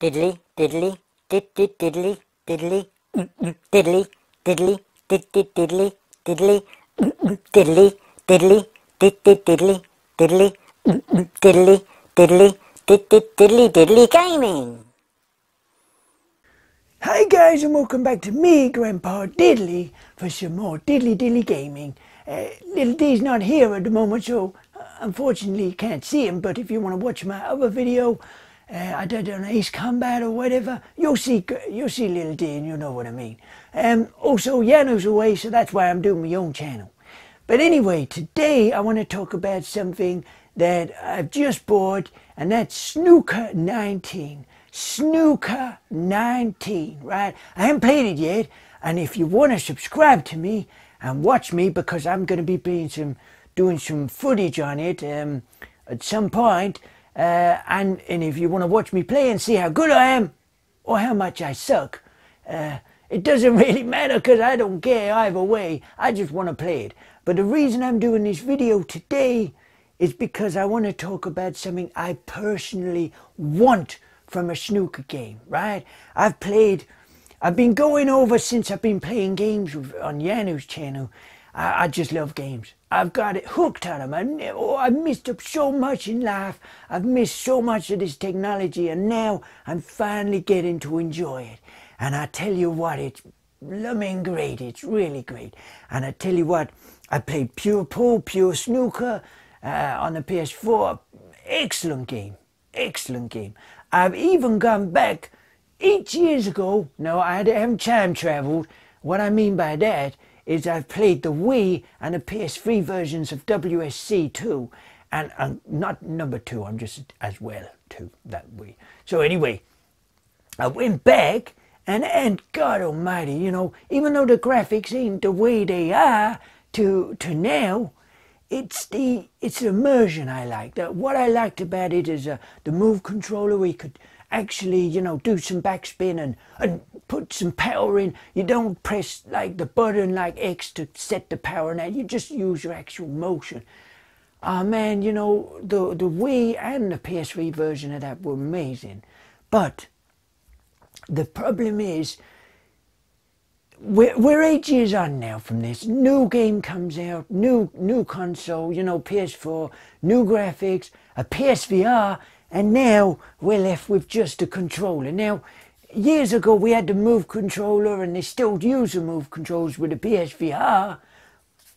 diddly, diddly, did did diddly, diddly, mm, mm, diddly, diddly, did did diddly, diddly, mm, diddly, diddly, did did diddly, diddly, diddly, diddly, did did diddly, diddly gaming. Hi guys and welcome back to me, Grandpa Diddly, for some more Diddly Diddley Gaming. Uh, Little D's not here at the moment, so uh, unfortunately you can't see him, but if you want to watch my other video, uh, I did an Ace Combat or whatever. You'll see, you'll see Little Dean. you know what I mean. Um, also, Yano's away, so that's why I'm doing my own channel. But anyway, today I want to talk about something that I've just bought, and that's Snooker 19. Snooker 19, right? I haven't played it yet, and if you want to subscribe to me and watch me, because I'm going to be some, doing some footage on it um, at some point, uh, and, and if you want to watch me play and see how good I am or how much I suck, uh, it doesn't really matter because I don't care either way. I just want to play it. But the reason I'm doing this video today is because I want to talk about something I personally want from a snooker game, right? I've played, I've been going over since I've been playing games on Yanu's channel I, I just love games. I've got it hooked on them. I, oh, I've missed up so much in life. I've missed so much of this technology, and now I'm finally getting to enjoy it. And I tell you what, it's blooming great. It's really great. And I tell you what, I played pure pool, pure snooker uh, on the PS4. Excellent game. Excellent game. I've even gone back eight years ago. No, I haven't time traveled. What I mean by that is I've played the Wii and the PS3 versions of WSC 2 and, and not number 2, I'm just as well to that Wii. So anyway, I went back and, and God almighty, you know, even though the graphics ain't the way they are to, to now, it's the it's the immersion I liked. what I liked about it is uh, the move controller. We could actually, you know, do some backspin and, and put some power in. You don't press like the button like X to set the power now. You just use your actual motion. Ah oh, man, you know, the, the Wii and the PS3 version of that were amazing. But the problem is, we're, we're eight years on now from this. New game comes out, new new console, you know, PS4, new graphics, a PSVR, and now we're left with just a controller. Now, years ago we had the Move controller and they still use the Move controls with the PSVR,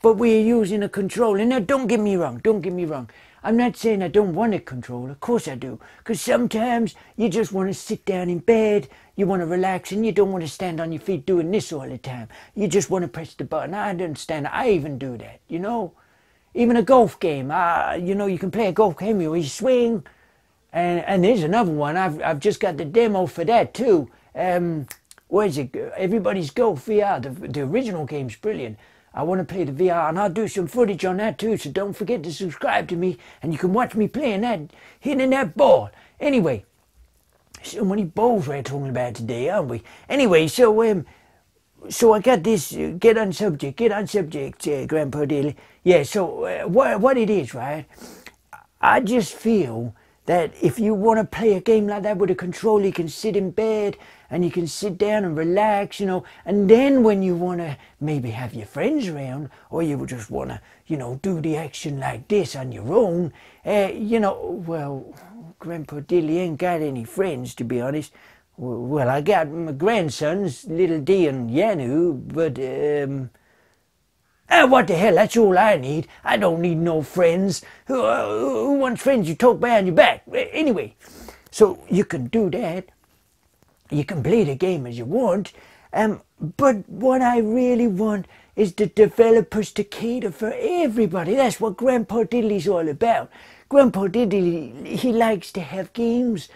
but we're using a controller. Now don't get me wrong, don't get me wrong. I'm not saying I don't want a controller, of course I do, because sometimes you just want to sit down in bed, you want to relax and you don't want to stand on your feet doing this all the time. You just want to press the button. I understand, I even do that, you know. Even a golf game, uh, you know, you can play a golf game, you swing, and, and another one. I've, I've just got the demo for that too. Um, where is it? Everybody's Go VR. The, the original game's brilliant. I want to play the VR and I'll do some footage on that too. So don't forget to subscribe to me and you can watch me playing that, hitting that ball. Anyway, so many balls we're talking about today, aren't we? Anyway, so um, so I got this. Uh, get on subject. Get on subject, uh, Grandpa Daly. Yeah. So uh, what what it is, right? I just feel that if you want to play a game like that with a controller, you can sit in bed and you can sit down and relax, you know. And then when you want to maybe have your friends around, or you just want to, you know, do the action like this on your own, uh, you know, well, Grandpa Dilly ain't got any friends, to be honest. Well, I got my grandsons, Little D and Yanu, but, um, Eh, what the hell, that's all I need. I don't need no friends. Who, uh, who wants friends? You talk behind your back. Uh, anyway, so you can do that. You can play the game as you want. Um, but what I really want is the developers to cater for everybody. That's what Grandpa Diddley's all about. Grandpa Diddley, he likes to have games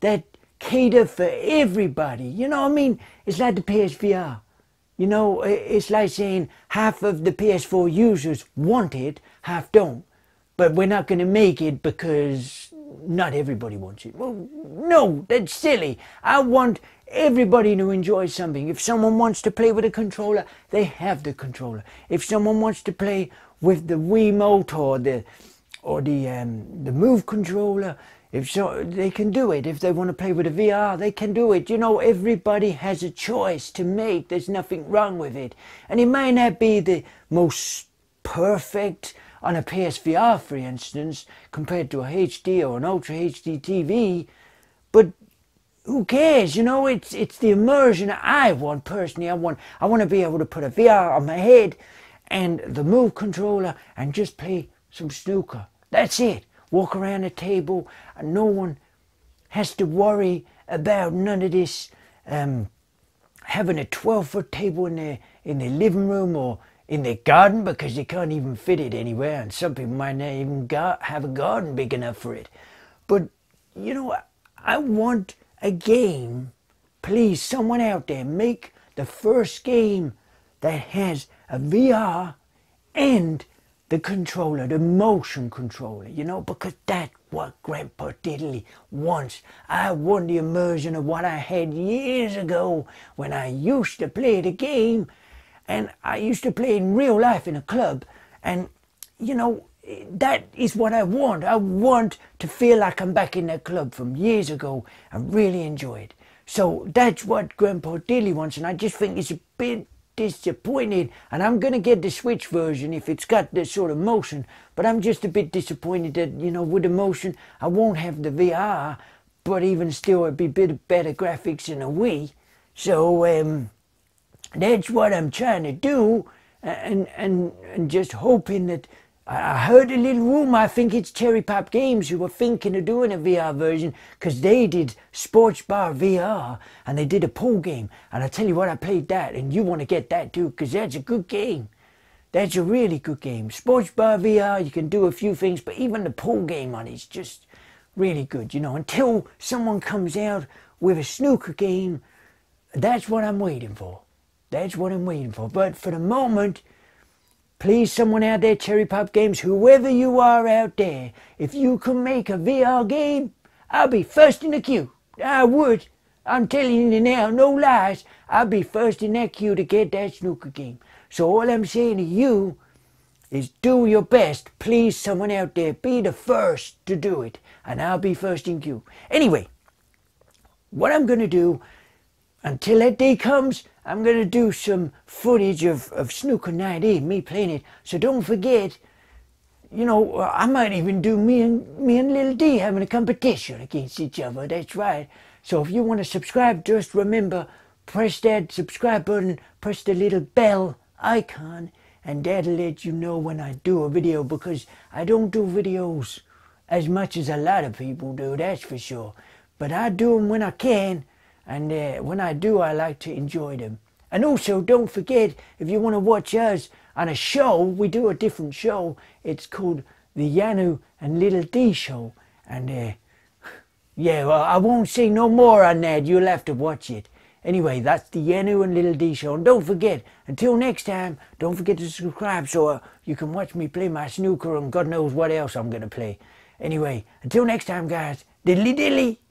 that cater for everybody. You know what I mean? It's like the PSVR. You know, it's like saying half of the PS4 users want it, half don't. But we're not going to make it because not everybody wants it. Well, no, that's silly. I want everybody to enjoy something. If someone wants to play with a controller, they have the controller. If someone wants to play with the Wiimote or the or the um, the Move controller, if so, they can do it. If they want to play with a VR, they can do it. You know, everybody has a choice to make. There's nothing wrong with it. And it may not be the most perfect on a PSVR, for instance, compared to a HD or an Ultra HD TV, but who cares? You know, it's it's the immersion I want personally. I want I want to be able to put a VR on my head and the Move controller and just play some snooker. That's it walk around a table and no one has to worry about none of this um, having a 12 foot table in their, in their living room or in their garden because they can't even fit it anywhere and some people might not even have a garden big enough for it. But you know, I want a game, please someone out there make the first game that has a VR and the controller, the motion controller, you know, because that's what Grandpa Diddley wants. I want the immersion of what I had years ago when I used to play the game. And I used to play in real life in a club. And, you know, that is what I want. I want to feel like I'm back in that club from years ago and really enjoy it. So that's what Grandpa Diddley wants. And I just think it's a bit disappointed and I'm going to get the Switch version if it's got this sort of motion but I'm just a bit disappointed that you know with the motion I won't have the VR but even still it'd be bit better graphics in a Wii so um, that's what I'm trying to do and, and, and just hoping that I heard a little rumor, I think it's Cherry Pop Games who were thinking of doing a VR version because they did Sports Bar VR and they did a pool game. And I tell you what, I played that and you want to get that too because that's a good game. That's a really good game. Sports Bar VR, you can do a few things, but even the pool game on it's just really good. You know, until someone comes out with a snooker game, that's what I'm waiting for. That's what I'm waiting for. But for the moment, Please, someone out there, Cherry Pop Games, whoever you are out there, if you can make a VR game, I'll be first in the queue. I would. I'm telling you now, no lies. I'll be first in that queue to get that snooker game. So all I'm saying to you is do your best. Please, someone out there, be the first to do it. And I'll be first in queue. Anyway, what I'm going to do until that day comes, I'm going to do some footage of, of Snooker 90, me playing it. So don't forget, you know, I might even do me and, me and Little D having a competition against each other. That's right. So if you want to subscribe, just remember, press that subscribe button, press the little bell icon, and that'll let you know when I do a video because I don't do videos as much as a lot of people do, that's for sure. But I do them when I can and uh, when I do, I like to enjoy them. And also, don't forget if you want to watch us on a show, we do a different show. It's called the Yanu and Little D Show, and uh, yeah, well, I won't say no more on that. You'll have to watch it. Anyway, that's the Yanu and Little D Show. And don't forget, until next time, don't forget to subscribe so uh, you can watch me play my snooker and God knows what else I'm going to play. Anyway, until next time, guys, diddly diddly.